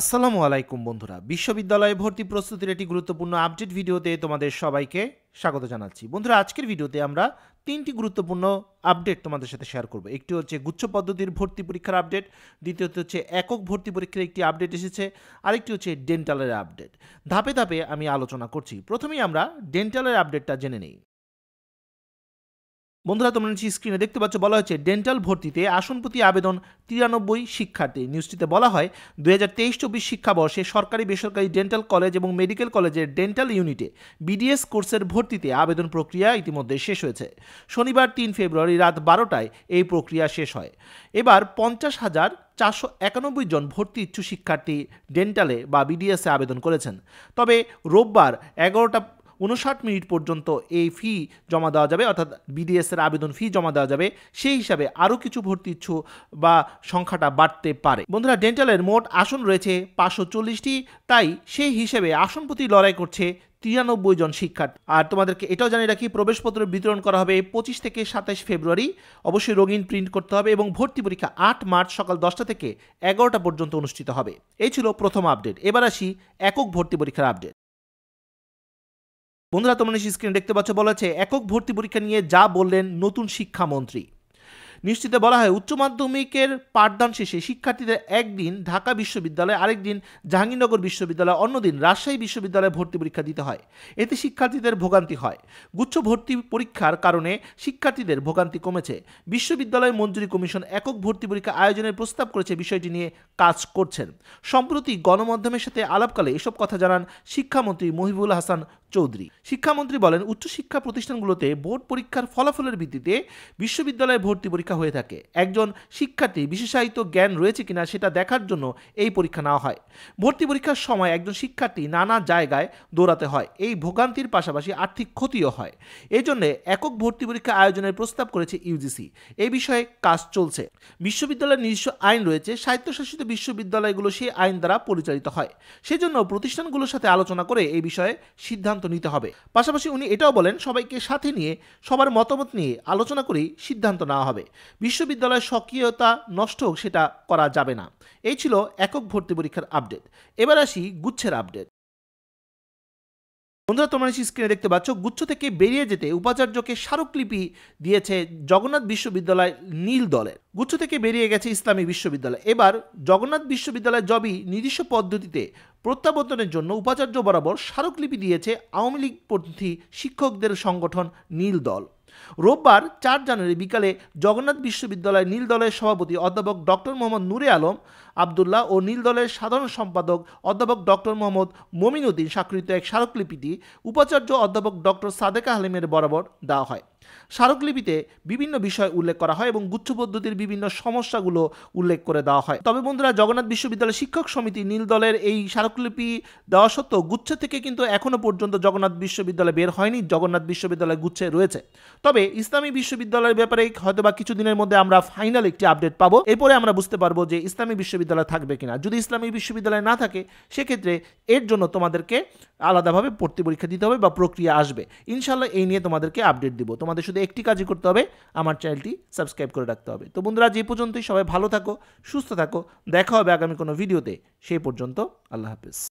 আসসালামু আলাইকুম বন্ধুরা বিশ্ববিদ্যালয়ে ভর্তি প্রস্তুতির একটি গুরুত্বপূর্ণ আপডেট ভিডিওতে তোমাদের সবাইকে স্বাগত জানাচ্ছি বন্ধুরা আজকের ভিডিওতে আমরা তিনটি গুরুত্বপূর্ণ আপডেট তোমাদের সাথে শেয়ার করব একটি হচ্ছে গুচ্ছ পদ্ধতির ভর্তি পরীক্ষার আপডেট দ্বিতীয়ত হচ্ছে একক ভর্তি পরীক্ষার একটি আপডেট এসেছে আরেকটি হচ্ছে ডেন্টালের আপডেট ধাপে ধাপে আমি আলোচনা করছি প্রথমেই আমরা ডেন্টালের আপডেটটা জেনে নিই বন্ধুরা তোমরা নিচে স্ক্রিনে দেখতে পাচ্ছ বলা হয়েছে ডেন্টাল ভর্তিতে আসন প্রতি আবেদন তিরানব্বই শিক্ষার্থী নিউজটিতে বলা হয় দু হাজার তেইশ চব্বিশ শিক্ষাবর্ষে সরকারি বেসরকারি ডেন্টাল কলেজ এবং মেডিকেল কলেজের ডেন্টাল ইউনিটে বিডিএস কোর্সের ভর্তিতে আবেদন প্রক্রিয়া ইতিমধ্যে শেষ হয়েছে শনিবার তিন ফেব্রুয়ারি রাত বারোটায় এই প্রক্রিয়া শেষ হয় এবার পঞ্চাশ হাজার চারশো একানব্বই জন ভর্তি ইচ্ছু শিক্ষার্থী ডেন্টালে বা বিডিএসে আবেদন করেছেন তবে রোববার এগারোটা উনষাট মিনিট পর্যন্ত এই ফি জমা দেওয়া যাবে অর্থাৎ বিডিএসের আবেদন ফি জমা দেওয়া যাবে সেই হিসাবে আরও কিছু ভর্তি ইচ্ছু বা সংখ্যাটা বাড়তে পারে বন্ধুরা ডেন্টালের মোট আসন রয়েছে পাঁচশো চল্লিশটি তাই সেই হিসেবে আসন প্রতি লড়াই করছে তিরানব্বই জন শিক্ষার্থী আর তোমাদেরকে এটাও জানিয়ে রাখি প্রবেশপত্র বিতরণ করা হবে পঁচিশ থেকে সাতাশ ফেব্রুয়ারি অবশ্যই রঙিন প্রিন্ট করতে হবে এবং ভর্তি পরীক্ষা আট মার্চ সকাল দশটা থেকে এগারোটা পর্যন্ত অনুষ্ঠিত হবে এই ছিল প্রথম আপডেট এবার আসি একক ভর্তি পরীক্ষার আপডেট বন্ধুরা তোমরা নিশ্চয় স্ক্রিনে দেখতে পাচ্ছ বলেছে একক ভর্তি পরীক্ষা নিয়ে যা বললেন নতুন শিক্ষামন্ত্রী নিশ্চিত বলা হয় উচ্চ মাধ্যমিকের পাঠদান শেষে শিক্ষার্থীদের একদিন ঢাকা বিশ্ববিদ্যালয় আরেকদিন জাহাঙ্গীরনগর বিশ্ববিদ্যালয় অন্যদিন রাজশাহী বিশ্ববিদ্যালয়ে ভর্তি পরীক্ষা দিতে হয় এতে শিক্ষার্থীদের ভোগান্তি হয় গুচ্ছ ভর্তি পরীক্ষার কারণে শিক্ষার্থীদের ভোগান্তি কমেছে বিশ্ববিদ্যালয় মঞ্জুরি কমিশন একক ভর্তি পরীক্ষা আয়োজনের প্রস্তাব করেছে বিষয়টি নিয়ে কাজ করছেন সম্প্রতি গণমাধ্যমের সাথে আলাপকালে এসব কথা জানান শিক্ষামন্ত্রী মহিবুল হাসান চৌধুরী শিক্ষামন্ত্রী বলেন উচ্চশিক্ষা প্রতিষ্ঠানগুলোতে বোর্ড পরীক্ষার ফলাফলের ভিত্তিতে বিশ্ববিদ্যালয়ে ভর্তি পরীক্ষা হয়ে থাকে একজন শিক্ষার্থী বিশেষায়িত জ্ঞান রয়েছে কিনা সেটা দেখার জন্য এই পরীক্ষা নেওয়া হয় ভর্তি পরীক্ষার সময় একজন শিক্ষার্থী নানা জায়গায় দৌড়াতে হয় এই ভোগান্তির পাশাপাশি আর্থিক ক্ষতিও হয় এই জন্য একক ভর্তি পরীক্ষা আয়োজনের প্রস্তাব করেছে ইউজিসি এই বিষয়ে কাজ চলছে বিশ্ববিদ্যালয়ের নিজস্ব আইন রয়েছে স্বায়ত্তশাসিত বিশ্ববিদ্যালয়গুলো সেই আইন দ্বারা পরিচালিত হয় সেজন্য প্রতিষ্ঠানগুলোর সাথে আলোচনা করে এই বিষয়ে সিদ্ধান্ত সিদ্ধান্ত নিতে হবে পাশাপাশি উনি এটাও বলেন সবাইকে সাথে নিয়ে সবার মতামত নিয়ে আলোচনা করেই সিদ্ধান্ত নেওয়া হবে বিশ্ববিদ্যালয়ের সক্রিয়তা নষ্ট হোক সেটা করা যাবে না এই ছিল একক ভর্তি পরীক্ষার আপডেট এবার আসি গুচ্ছের আপডেট বন্ধুরা তোমরা নিশ্চয়ই স্ক্রিনে দেখতে পাচ্ছ গুচ্ছ থেকে বেরিয়ে যেতে উপাচার্যকে স্মারকলিপি দিয়েছে জগন্নাথ বিশ্ববিদ্যালয় নীল দলের গুচ্ছ থেকে বেরিয়ে গেছে ইসলামী বিশ্ববিদ্যালয় এবার জগন্নাথ বিশ্ববিদ্যালয় জবি নিজস্ব পদ্ধতিতে প্রত্যাবর্তনের জন্য উপাচার্য বরাবর স্মারকলিপি দিয়েছে আওয়ামী লীগপন্থী শিক্ষকদের সংগঠন নীল দল রোববার চার জানুয়ারি বিকালে জগন্নাথ বিশ্ববিদ্যালয় নীল দলের সভাপতি অধ্যাপক ডক্টর মোহাম্মদ নূরে আলম আবদুল্লাহ ও নীল দলের সাধারণ সম্পাদক অধ্যাপক ডক্টর মোহাম্মদ মমিনুদ্দিন স্বাক্ষরিত এক স্মারকলিপিটি উপাচার্য অধ্যাপক ডক্টর সাদেকা হালিমের বরাবর দেওয়া হয় স্মারকলিপিতে বিভিন্ন বিষয় উল্লেখ করা হয় এবং গুচ্ছ পদ্ধতির বিভিন্ন সমস্যাগুলো উল্লেখ করে দেওয়া হয় তবে বন্ধুরা জগন্নাথ বিশ্ববিদ্যালয় শিক্ষক সমিতি নীল দলের এই স্মারকলিপি দেওয়া সত্ত্বেও গুচ্ছ থেকে কিন্তু এখনও পর্যন্ত জগন্নাথ বিশ্ববিদ্যালয় বের হয়নি জগন্নাথ বিশ্ববিদ্যালয় গুচ্ছে রয়েছে তবে ইসলামী বিশ্ববিদ্যালয়ের ব্যাপারে হয়তোবা কিছুদিনের মধ্যে আমরা ফাইনাল একটি আপডেট পাবো এরপরে আমরা বুঝতে পারবো যে ইসলামী বিশ্ববিদ্যালয় বিশ্ববিদ্যালয় থাকবে কিনা যদি ইসলামী বিশ্ববিদ্যালয় না থাকে সেক্ষেত্রে এর জন্য তোমাদেরকে আলাদাভাবে ভর্তি পরীক্ষা দিতে হবে বা প্রক্রিয়া আসবে ইনশাল্লাহ এই নিয়ে তোমাদেরকে আপডেট দিব তোমাদের শুধু একটি কাজই করতে হবে আমার চ্যানেলটি সাবস্ক্রাইব করে রাখতে হবে তো বন্ধুরা যে পর্যন্তই সবাই ভালো থাকো সুস্থ থাকো দেখা হবে আগামী কোনো ভিডিওতে সেই পর্যন্ত আল্লাহ হাফিজ